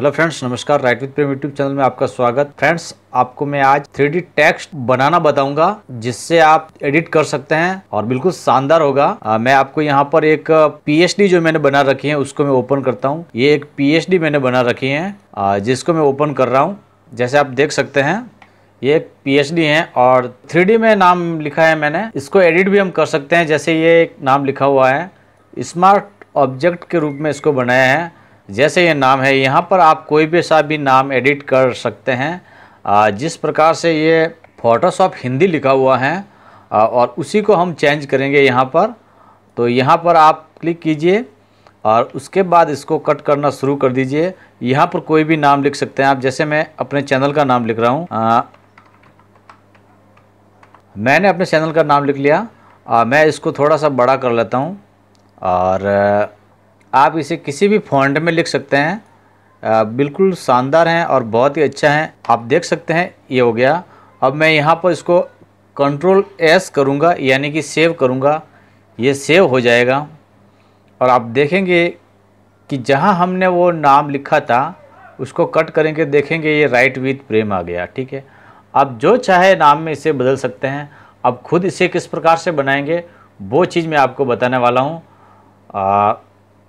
hello friends नमस्कार write with Prem YouTube channel में आपका स्वागत फ्रेंड्स आपको मैं आज थ्री टेक्स्ट बनाना बताऊंगा जिससे आप एडिट कर सकते हैं और बिल्कुल शानदार होगा आ, मैं आपको यहाँ पर एक पीएचडी जो मैंने बना रखी है उसको मैं ओपन करता हूँ ये एक पीएचडी मैंने बना रखी है आ, जिसको मैं ओपन कर रहा हूँ जैसे आप देख सकते हैं ये एक पीएचडी है और थ्री में नाम लिखा है मैंने इसको एडिट भी हम कर सकते हैं जैसे ये एक नाम लिखा हुआ है स्मार्ट ऑब्जेक्ट के रूप में इसको बनाया है जैसे ये नाम है यहाँ पर आप कोई भी सा भी नाम एडिट कर सकते हैं जिस प्रकार से ये फ़ोटोशॉप हिंदी लिखा हुआ है और उसी को हम चेंज करेंगे यहाँ पर तो यहाँ पर आप क्लिक कीजिए और उसके बाद इसको कट करना शुरू कर दीजिए यहाँ पर कोई भी नाम लिख सकते हैं आप जैसे मैं अपने चैनल का नाम लिख रहा हूँ मैंने अपने चैनल का नाम लिख लिया आ, मैं इसको थोड़ा सा बड़ा कर लेता हूँ और आप इसे किसी भी फॉन्ट में लिख सकते हैं बिल्कुल शानदार हैं और बहुत ही अच्छा है आप देख सकते हैं ये हो गया अब मैं यहाँ पर इसको कंट्रोल एस करूँगा यानी कि सेव करूँगा ये सेव हो जाएगा और आप देखेंगे कि जहाँ हमने वो नाम लिखा था उसको कट करेंगे देखेंगे ये राइट विथ प्रेम आ गया ठीक है आप जो चाहे नाम में इसे बदल सकते हैं आप खुद इसे किस प्रकार से बनाएंगे वो चीज़ मैं आपको बताने वाला हूँ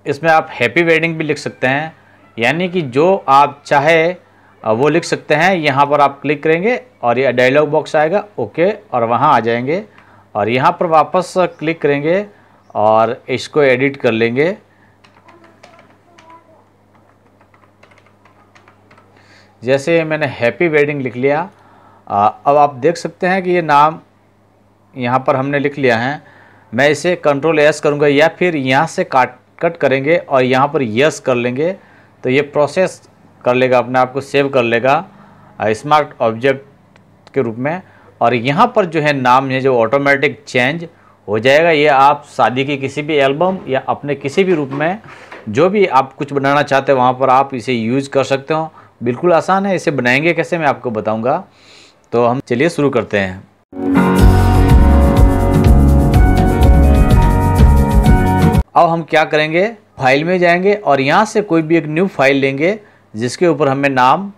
इसमें आप हैप्पी वेडिंग भी लिख सकते हैं यानी कि जो आप चाहे वो लिख सकते हैं यहाँ पर आप क्लिक करेंगे और ये डायलॉग बॉक्स आएगा ओके और वहाँ आ जाएंगे और यहाँ पर वापस क्लिक करेंगे और इसको एडिट कर लेंगे जैसे मैंने हैप्पी वेडिंग लिख लिया अब आप देख सकते हैं कि ये नाम यहाँ पर हमने लिख लिया है मैं इसे कंट्रोल एस करूँगा या फिर यहाँ से काट कट करेंगे और यहाँ पर यस कर लेंगे तो ये प्रोसेस कर लेगा अपने आप को सेव कर लेगा स्मार्ट ऑब्जेक्ट के रूप में और यहाँ पर जो है नाम है जो ऑटोमेटिक चेंज हो जाएगा ये आप शादी की किसी भी एल्बम या अपने किसी भी रूप में जो भी आप कुछ बनाना चाहते हो वहाँ पर आप इसे यूज कर सकते हो बिल्कुल आसान है इसे बनाएंगे कैसे मैं आपको बताऊँगा तो हम चलिए शुरू करते हैं अब हम क्या करेंगे फाइल में जाएंगे और यहाँ से कोई भी एक न्यू फाइल लेंगे जिसके ऊपर हमें नाम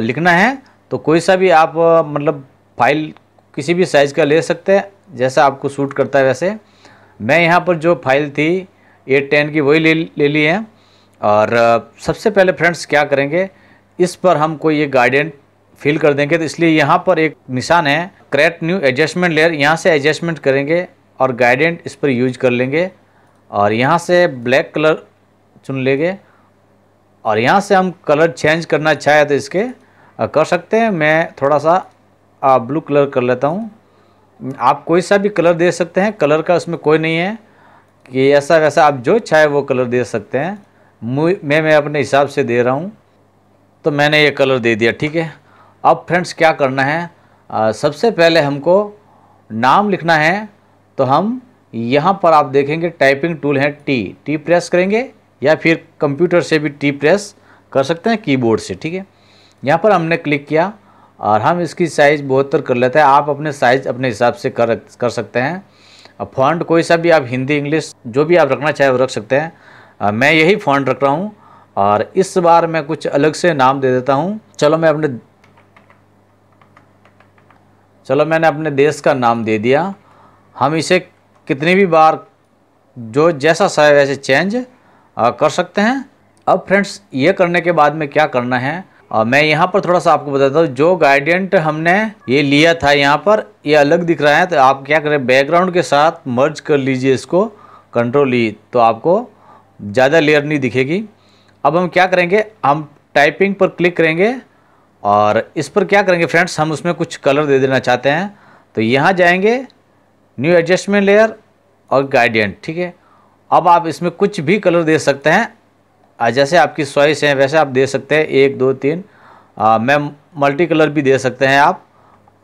लिखना है तो कोई सा भी आप मतलब फाइल किसी भी साइज़ का ले सकते हैं जैसा आपको सूट करता है वैसे मैं यहाँ पर जो फाइल थी एट टेन की वही ले ले ली है और सबसे पहले फ्रेंड्स क्या करेंगे इस पर हम कोई ये गाइडेंट फिल कर देंगे तो इसलिए यहाँ पर एक निशान है क्रैट न्यू एडजस्टमेंट लेयर यहाँ से एडजस्टमेंट करेंगे और गाइडेंट इस पर यूज कर लेंगे और यहाँ से ब्लैक कलर चुन लेंगे और यहाँ से हम कलर चेंज करना चाहे तो इसके कर सकते हैं मैं थोड़ा सा ब्लू कलर कर लेता हूँ आप कोई सा भी कलर दे सकते हैं कलर का उसमें कोई नहीं है कि ऐसा वैसा आप जो चाहे वो कलर दे सकते हैं मैं मैं अपने हिसाब से दे रहा हूँ तो मैंने ये कलर दे दिया ठीक है अब फ्रेंड्स क्या करना है आ, सबसे पहले हमको नाम लिखना है तो हम यहाँ पर आप देखेंगे टाइपिंग टूल है टी टी प्रेस करेंगे या फिर कंप्यूटर से भी टी प्रेस कर सकते हैं कीबोर्ड से ठीक है यहाँ पर हमने क्लिक किया और हम इसकी साइज़ बहत्तर कर लेते हैं आप अपने साइज़ अपने हिसाब से कर कर सकते हैं फॉन्ट कोई सा भी आप हिंदी इंग्लिश जो भी आप रखना चाहे वो रख सकते हैं आ, मैं यही फॉन्ट रख रहा हूँ और इस बार मैं कुछ अलग से नाम दे देता हूँ चलो मैं अपने चलो मैंने अपने देश का नाम दे दिया हम इसे कितनी भी बार जो जैसा सा वैसे चेंज कर सकते हैं अब फ्रेंड्स ये करने के बाद में क्या करना है और मैं यहाँ पर थोड़ा सा आपको बताता हूँ जो गाइडेंट हमने ये लिया था यहाँ पर ये अलग दिख रहा है तो आप क्या करें बैकग्राउंड के साथ मर्ज कर लीजिए इसको कंट्रोल ही e, तो आपको ज़्यादा लेयर नहीं दिखेगी अब हम क्या करेंगे हम टाइपिंग पर क्लिक करेंगे और इस पर क्या करेंगे फ्रेंड्स हम उसमें कुछ कलर दे देना चाहते हैं तो यहाँ जाएंगे न्यू एडजस्टमेंट लेयर और गाइडेंट ठीक है अब आप इसमें कुछ भी कलर दे सकते हैं जैसे आपकी चॉइस है वैसे आप दे सकते हैं एक दो तीन आ, मैं मल्टी कलर भी दे सकते हैं आप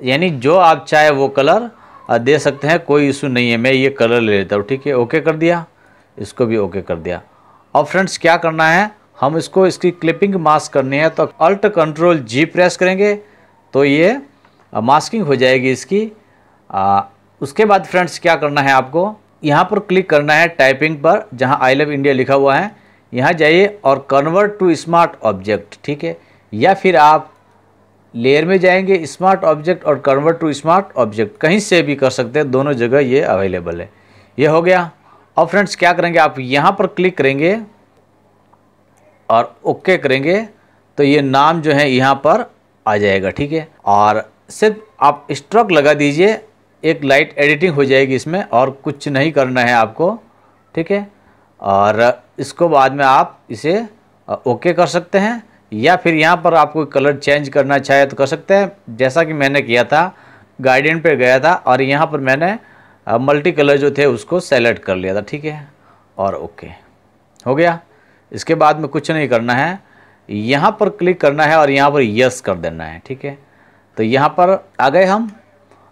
यानी जो आप चाहे वो कलर दे सकते हैं कोई इशू नहीं है मैं ये कलर ले लेता हूँ ठीक है ओके कर दिया इसको भी ओके कर दिया अब फ्रेंड्स क्या करना है हम इसको इसकी क्लिपिंग मास्क करनी है तो अल्ट कंट्रोल जी प्रेस करेंगे तो ये मास्किंग हो जाएगी इसकी आ, उसके बाद फ्रेंड्स क्या करना है आपको यहाँ पर क्लिक करना है टाइपिंग पर जहाँ आई लव इंडिया लिखा हुआ है यहाँ जाइए और कन्वर्ट टू स्मार्ट ऑब्जेक्ट ठीक है या फिर आप लेयर में जाएंगे स्मार्ट ऑब्जेक्ट और कन्वर्ट टू स्मार्ट ऑब्जेक्ट कहीं से भी कर सकते हैं दोनों जगह ये अवेलेबल है ये हो गया और फ्रेंड्स क्या करेंगे आप यहाँ पर क्लिक करेंगे और ओके करेंगे तो ये नाम जो है यहाँ पर आ जाएगा ठीक है और सिर्फ आप स्ट्रोक लगा दीजिए एक लाइट एडिटिंग हो जाएगी इसमें और कुछ नहीं करना है आपको ठीक है और इसको बाद में आप इसे ओके कर सकते हैं या फिर यहाँ पर आपको कलर चेंज करना चाहे तो कर सकते हैं जैसा कि मैंने किया था गार्डियन पे गया था और यहाँ पर मैंने मल्टी कलर जो थे उसको सेलेक्ट कर लिया था ठीक है और ओके हो गया इसके बाद में कुछ नहीं करना है यहाँ पर क्लिक करना है और यहाँ पर यस कर देना है ठीक है तो यहाँ पर आ गए हम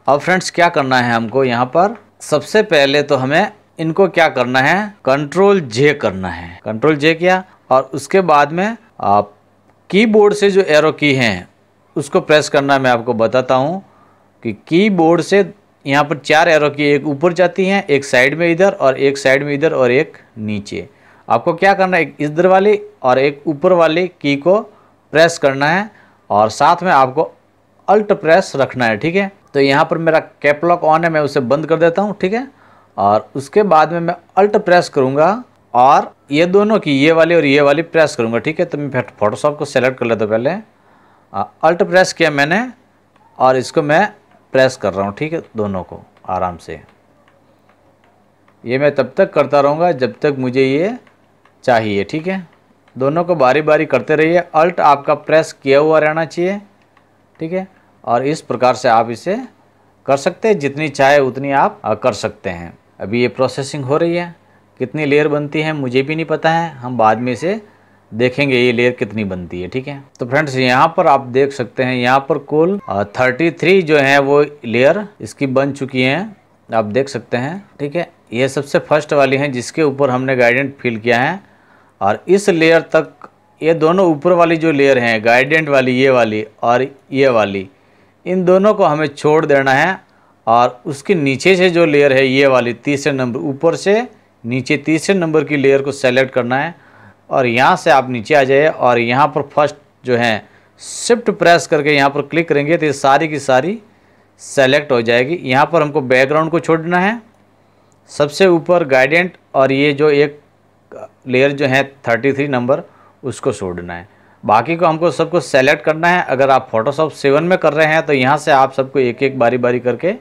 अब फ्रेंड्स क्या करना है हमको यहाँ पर सबसे पहले तो हमें इनको क्या करना है कंट्रोल जे करना है कंट्रोल जे किया और उसके बाद में आप कीबोर्ड से जो एरो की हैं उसको प्रेस करना मैं आपको बताता हूँ कि कीबोर्ड से यहाँ पर चार एरो की एक ऊपर जाती हैं एक साइड में इधर और एक साइड में इधर और एक नीचे आपको क्या करना है एक इधर वाली और एक ऊपर वाली की को प्रेस करना है और साथ में आपको अल्ट प्रेस रखना है ठीक है तो यहाँ पर मेरा कैपलॉक ऑन है मैं उसे बंद कर देता हूँ ठीक है और उसके बाद में मैं अल्ट प्रेस करूँगा और ये दोनों की ये वाली और ये वाली प्रेस करूँगा ठीक है तो मैं फोटोशॉप को सेलेक्ट कर लेता पहले अल्ट प्रेस किया मैंने और इसको मैं प्रेस कर रहा हूँ ठीक है दोनों को आराम से ये मैं तब तक करता रहूँगा जब तक मुझे ये चाहिए ठीक है दोनों को बारी बारी करते रहिए अल्ट आपका प्रेस किया हुआ रहना चाहिए ठीक है और इस प्रकार से आप इसे कर सकते हैं जितनी चाहे उतनी आप कर सकते हैं अभी ये प्रोसेसिंग हो रही है कितनी लेयर बनती है मुझे भी नहीं पता है हम बाद में इसे देखेंगे ये लेयर कितनी बनती है ठीक है तो फ्रेंड्स यहाँ पर आप देख सकते हैं यहाँ पर कुल 33 जो है वो लेयर इसकी बन चुकी हैं आप देख सकते हैं ठीक है ये सबसे फर्स्ट वाली हैं जिसके ऊपर हमने गाइडेंट फिल किया है और इस लेयर तक ये दोनों ऊपर वाली जो लेयर हैं गाइडेंट वाली ये वाली और ये वाली इन दोनों को हमें छोड़ देना है और उसके नीचे से जो लेयर है ये वाली तीसरे नंबर ऊपर से नीचे तीसरे नंबर की लेयर को सेलेक्ट करना है और यहाँ से आप नीचे आ जाइए और यहाँ पर फर्स्ट जो है शिफ्ट प्रेस करके यहाँ पर क्लिक करेंगे तो ये सारी की सारी सेलेक्ट हो जाएगी यहाँ पर हमको बैकग्राउंड को छोड़ना है सबसे ऊपर गाइडेंट और ये जो एक लेयर जो है थर्टी थ्री नंबर उसको छोड़ना है बाकी को हमको सबको सेलेक्ट करना है अगर आप फोटोशॉप सेवन में कर रहे हैं तो यहाँ से आप सबको एक एक बारी बारी करके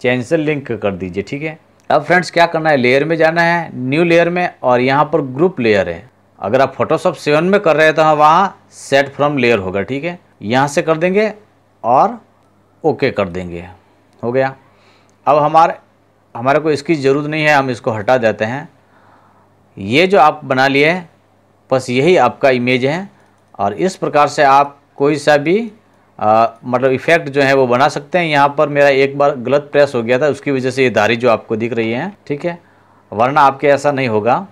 चेंज से लिंक कर दीजिए ठीक है अब फ्रेंड्स क्या करना है लेयर में जाना है न्यू लेयर में और यहाँ पर ग्रुप लेयर है अगर आप फोटोशॉप सेवन में कर रहे हैं तो हाँ, वहाँ सेट फ्रॉम लेयर होगा ठीक है यहाँ से कर देंगे और ओके कर देंगे हो गया अब हमारे हमारे को इसकी ज़रूरत नहीं है हम इसको हटा देते हैं ये जो आप बना लिए बस यही आपका इमेज है और इस प्रकार से आप कोई सा भी आ, मतलब इफ़ेक्ट जो है वो बना सकते हैं यहाँ पर मेरा एक बार गलत प्रेस हो गया था उसकी वजह से ये धारी जो आपको दिख रही है ठीक है वरना आपके ऐसा नहीं होगा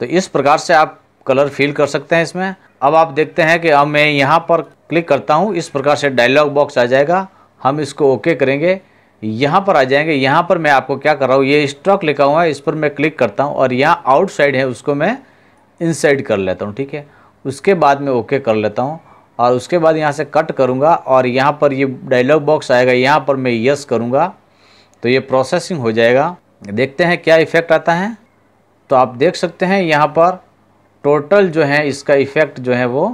तो इस प्रकार से आप कलर फील कर सकते हैं इसमें अब आप देखते हैं कि अब मैं यहाँ पर क्लिक करता हूँ इस प्रकार से डायलॉग बॉक्स आ जाएगा हम इसको ओके करेंगे यहाँ पर आ जाएंगे यहाँ पर मैं आपको क्या कर रहा हूँ ये स्ट्रक लिखा हुआ है इस पर मैं क्लिक करता हूँ और यहाँ आउटसाइड है उसको मैं इनसाइड कर लेता हूँ ठीक है उसके बाद में ओके कर लेता हूँ और उसके बाद यहाँ से कट करूँगा और यहाँ पर ये डायलॉग बॉक्स आएगा यहाँ पर मैं यस करूँगा तो ये प्रोसेसिंग हो जाएगा देखते हैं क्या इफ़ेक्ट आता है तो आप देख सकते हैं यहाँ पर टोटल जो है इसका इफ़ेक्ट जो है वो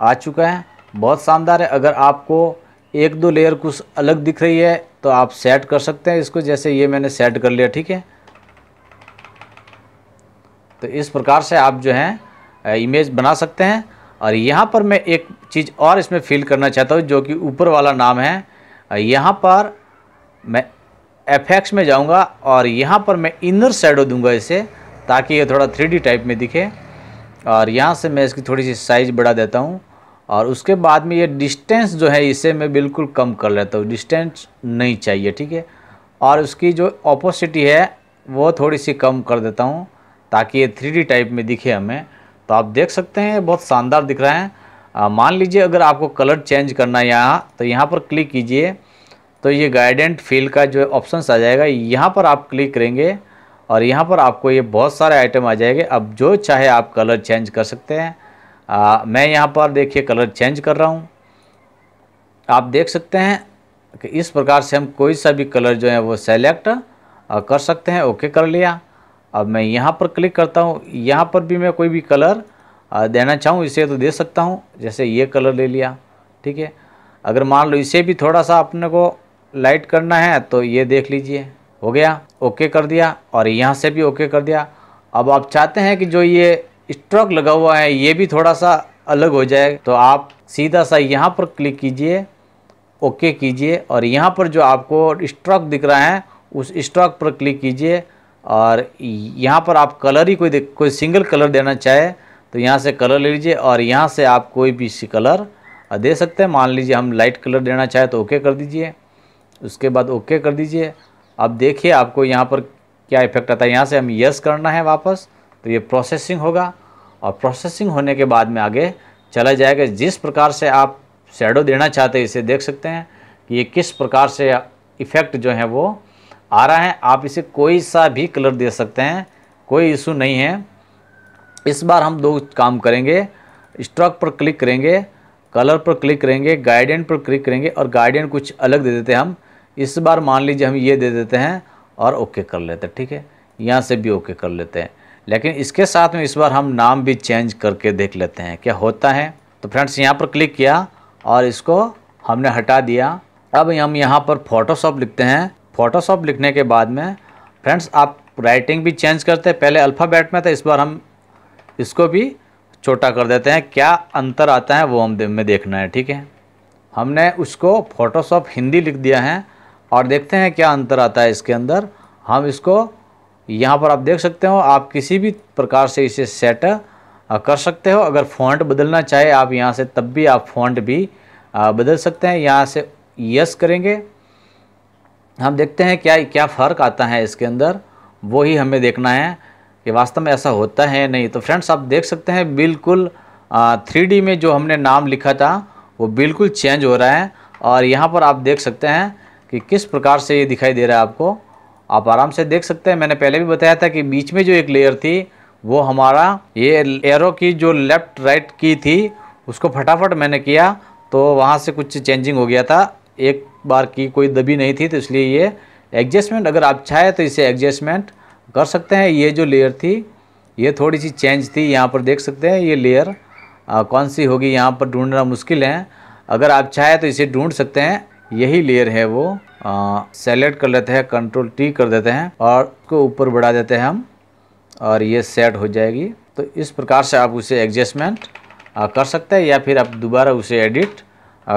आ चुका है बहुत शानदार है अगर आपको एक दो लेयर कुछ अलग दिख रही है तो आप सेट कर सकते हैं इसको जैसे ये मैंने सेट कर लिया ठीक है तो इस प्रकार से आप जो हैं इमेज बना सकते हैं और यहाँ पर मैं एक चीज़ और इसमें फिल करना चाहता हूँ जो कि ऊपर वाला नाम है यहाँ पर मैं एफ में जाऊँगा और यहाँ पर मैं इनर शेडो दूंगा इसे ताकि ये थोड़ा थ्री टाइप में दिखे और यहाँ से मैं इसकी थोड़ी सी साइज़ बढ़ा देता हूँ और उसके बाद में ये डिस्टेंस जो है इसे मैं बिल्कुल कम कर लेता हूँ डिस्टेंस नहीं चाहिए ठीक है और उसकी जो ऑपोसिटी है वो थोड़ी सी कम कर देता हूँ ताकि ये थ्री टाइप में दिखे हमें तो आप देख सकते हैं बहुत शानदार दिख रहा है मान लीजिए अगर आपको कलर चेंज करना है यहाँ तो यहाँ पर क्लिक कीजिए तो ये गाइडेंट फील का जो ऑप्शन आ जाएगा यहाँ पर आप क्लिक करेंगे और यहाँ पर आपको ये बहुत सारे आइटम आ जाएंगे अब जो चाहे आप कलर चेंज कर सकते हैं आ, मैं यहाँ पर देखिए कलर चेंज कर रहा हूँ आप देख सकते हैं कि इस प्रकार से हम कोई सा भी कलर जो है वो सेलेक्ट कर सकते हैं ओके कर लिया अब मैं यहाँ पर क्लिक करता हूँ यहाँ पर भी मैं कोई भी कलर देना चाहूँ इसे तो दे सकता हूँ जैसे ये कलर ले लिया ठीक है अगर मान लो इसे भी थोड़ा सा अपने को लाइट करना है तो ये देख लीजिए हो गया ओके कर दिया और यहाँ से भी ओके कर दिया अब आप चाहते हैं कि जो ये स्ट्रोक लगा हुआ है ये भी थोड़ा सा अलग हो जाए तो आप सीधा सा यहाँ पर क्लिक कीजिए ओके कीजिए और यहाँ पर जो आपको स्ट्रोक दिख रहा है उस स्ट्रोक पर क्लिक कीजिए और यहाँ पर आप कलर ही कोई दे कोई सिंगल कलर देना चाहे तो यहाँ से कलर ले लीजिए और यहाँ से आप कोई भी सी कलर दे सकते हैं मान लीजिए हम लाइट कलर देना चाहे तो ओके कर दीजिए उसके बाद ओके कर दीजिए अब देखिए आपको यहाँ पर क्या इफेक्ट आता है यहाँ से हम यस करना है वापस तो ये प्रोसेसिंग होगा और प्रोसेसिंग होने के बाद में आगे चला जाएगा जिस प्रकार से आप शेडो देना चाहते हैं इसे देख सकते हैं कि ये किस प्रकार से इफ़ेक्ट जो है वो आ रहा है आप इसे कोई सा भी कलर दे सकते हैं कोई इशू नहीं है इस बार हम दो काम करेंगे स्ट्रक पर क्लिक करेंगे कलर पर क्लिक करेंगे गाइडेंट पर क्लिक करेंगे और गाइडेंट कुछ अलग दे देते हैं हम इस बार मान लीजिए हम ये दे देते हैं और ओके कर लेते हैं ठीक है यहाँ से भी ओके कर लेते हैं लेकिन इसके साथ में इस बार हम नाम भी चेंज करके देख लेते हैं क्या होता है तो फ्रेंड्स यहाँ पर क्लिक किया और इसको हमने हटा दिया अब हम यहाँ पर फोटोशॉप लिखते हैं फ़ोटोशॉप लिखने के बाद में फ्रेंड्स आप राइटिंग भी चेंज करते हैं पहले अल्फ़ाबेट में था इस बार हम इसको भी छोटा कर देते हैं क्या अंतर आता है वो हम में देखना है ठीक है हमने उसको फ़ोटोशॉप हिंदी लिख दिया है और देखते हैं क्या अंतर आता है इसके अंदर हम इसको यहाँ पर आप देख सकते हो आप किसी भी प्रकार से इसे सेट कर सकते हो अगर फॉन्ट बदलना चाहे आप यहाँ से तब भी आप फॉन्ट भी बदल सकते हैं यहाँ से यस करेंगे हम देखते हैं क्या क्या फ़र्क आता है इसके अंदर वो ही हमें देखना है कि वास्तव में ऐसा होता है नहीं तो फ्रेंड्स आप देख सकते हैं बिल्कुल थ्री में जो हमने नाम लिखा था वो बिल्कुल चेंज हो रहा है और यहाँ पर आप देख सकते हैं कि किस प्रकार से ये दिखाई दे रहा है आपको आप आराम से देख सकते हैं मैंने पहले भी बताया था कि बीच में जो एक लेयर थी वो हमारा ये एरो की जो लेफ़्ट राइट की थी उसको फटाफट मैंने किया तो वहाँ से कुछ चेंजिंग हो गया था एक बार की कोई दबी नहीं थी तो इसलिए ये एडजस्टमेंट अगर आप चाहें तो इसे एडजस्टमेंट कर सकते हैं ये जो लेयर थी ये थोड़ी सी चेंज थी यहाँ पर देख सकते हैं ये लेयर कौन सी होगी यहाँ पर ढूंढना मुश्किल है अगर आप चाहें तो इसे ढूंढ सकते हैं यही लेयर है वो सेलेक्ट कर लेते हैं कंट्रोल टी कर देते हैं और उसको ऊपर बढ़ा देते हैं हम और ये सेट हो जाएगी तो इस प्रकार से आप उसे एडजस्टमेंट कर सकते हैं या फिर आप दोबारा उसे एडिट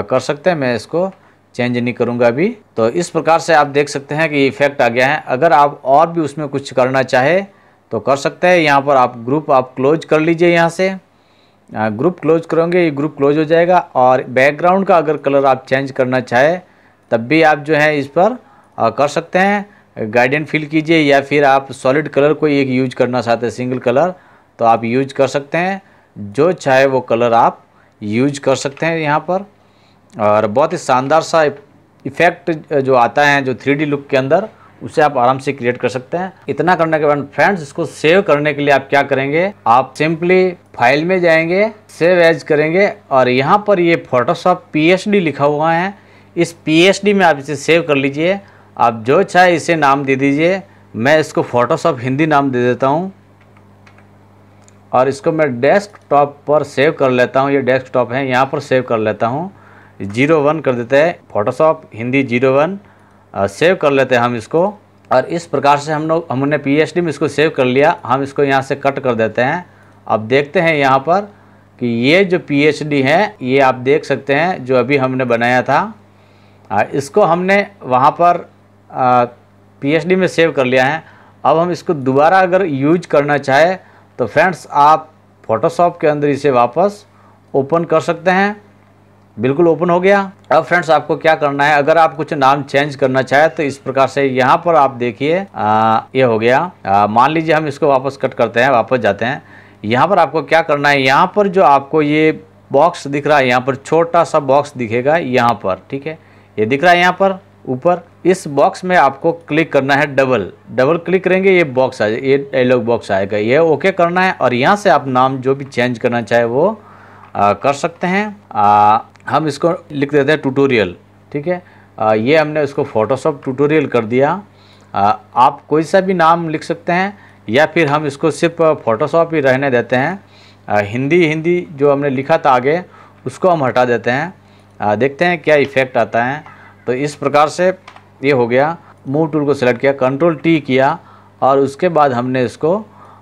कर सकते हैं मैं इसको चेंज नहीं करूँगा अभी तो इस प्रकार से आप देख सकते हैं कि इफेक्ट आ गया है अगर आप और भी उसमें कुछ करना चाहे तो कर सकते हैं यहाँ पर आप ग्रुप आप क्लोज कर लीजिए यहाँ से ग्रुप क्लोज करोगे ये ग्रुप क्लोज हो जाएगा और बैकग्राउंड का अगर कलर आप चेंज करना चाहे तब भी आप जो है इस पर कर सकते हैं गाइडेंट फिल कीजिए या फिर आप सॉलिड कलर को एक यूज करना चाहते हैं सिंगल कलर तो आप यूज कर सकते हैं जो चाहे वो कलर आप यूज कर सकते हैं यहाँ पर और बहुत ही शानदार सा इफ़ेक्ट जो आता है जो थ्री लुक के अंदर उसे आप आराम से क्रिएट कर सकते हैं इतना करने के बाद फ्रेंड्स इसको सेव करने के लिए आप क्या करेंगे आप सिंपली फाइल में जाएंगे सेव एज करेंगे और यहाँ पर ये फोटोशॉप पीएचडी लिखा हुआ है इस पीएचडी में आप इसे सेव कर लीजिए आप जो चाहे इसे नाम दे दीजिए मैं इसको फोटोशॉप हिंदी नाम दे देता हूँ और इसको मैं डेस्क पर सेव कर लेता हूँ ये डेस्क है यहाँ पर सेव कर लेता हूँ जीरो वन कर देते हैं Photoshop Hindi zero one save कर लेते हैं हम इसको और इस प्रकार से हम लोग हमने डी में इसको सेव कर लिया हम इसको यहाँ से कट कर देते हैं अब देखते हैं यहाँ पर कि ये जो डी है ये आप देख सकते हैं जो अभी हमने बनाया था इसको हमने वहाँ पर डी में सेव कर लिया है अब हम इसको दोबारा अगर यूज करना चाहे तो फ्रेंड्स आप फोटोशॉप के अंदर इसे वापस ओपन कर सकते हैं बिल्कुल ओपन हो गया अब फ्रेंड्स आपको क्या करना है अगर आप कुछ नाम चेंज करना चाहे तो इस प्रकार से यहाँ पर आप देखिए ये हो गया मान लीजिए हम इसको वापस कट करते हैं वापस जाते हैं यहाँ पर आपको क्या करना है यहाँ पर जो आपको ये बॉक्स दिख रहा है यहाँ पर छोटा सा बॉक्स दिखेगा यहाँ पर ठीक है ये दिख रहा है यहाँ पर ऊपर इस बॉक्स में आपको क्लिक करना है डबल डबल क्लिक करेंगे ये बॉक्स आ ये डायलॉग बॉक्स आएगा ये ओके करना है और यहाँ से आप नाम जो भी चेंज करना चाहे वो आ, कर सकते हैं आ, हम इसको लिख देते हैं ट्यूटोरियल ठीक है आ, ये हमने इसको फोटोशॉप ट्यूटोरियल कर दिया आ, आप कोई सा भी नाम लिख सकते हैं या फिर हम इसको सिर्फ फोटोशॉप ही रहने देते हैं आ, हिंदी हिंदी जो हमने लिखा था आगे उसको हम हटा देते हैं आ, देखते हैं क्या इफ़ेक्ट आता है तो इस प्रकार से ये हो गया मूव टूल को सिलेक्ट किया कंट्रोल टी किया और उसके बाद हमने इसको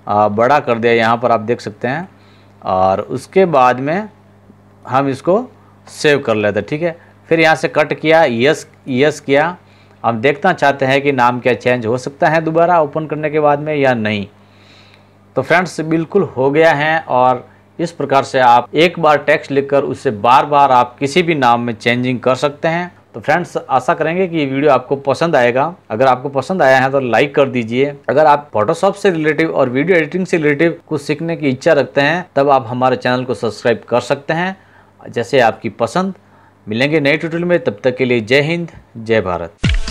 आ, बड़ा कर दिया यहाँ पर आप देख सकते हैं और उसके बाद में हम इसको सेव कर लेते ठीक है फिर यहाँ से कट किया यस यस किया अब देखना चाहते हैं कि नाम क्या चेंज हो सकता है दोबारा ओपन करने के बाद में या नहीं तो फ्रेंड्स बिल्कुल हो गया है और इस प्रकार से आप एक बार टेक्स्ट लिखकर उससे बार बार आप किसी भी नाम में चेंजिंग कर सकते हैं तो फ्रेंड्स आशा करेंगे कि ये वीडियो आपको पसंद आएगा अगर आपको पसंद आया है तो लाइक कर दीजिए अगर आप फोटोशॉप से रिलेटिव और वीडियो एडिटिंग से रिलेटिव कुछ सीखने की इच्छा रखते हैं तब आप हमारे चैनल को सब्सक्राइब कर सकते हैं जैसे आपकी पसंद मिलेंगे नए ट्यूटोरियल में तब तक के लिए जय हिंद जय भारत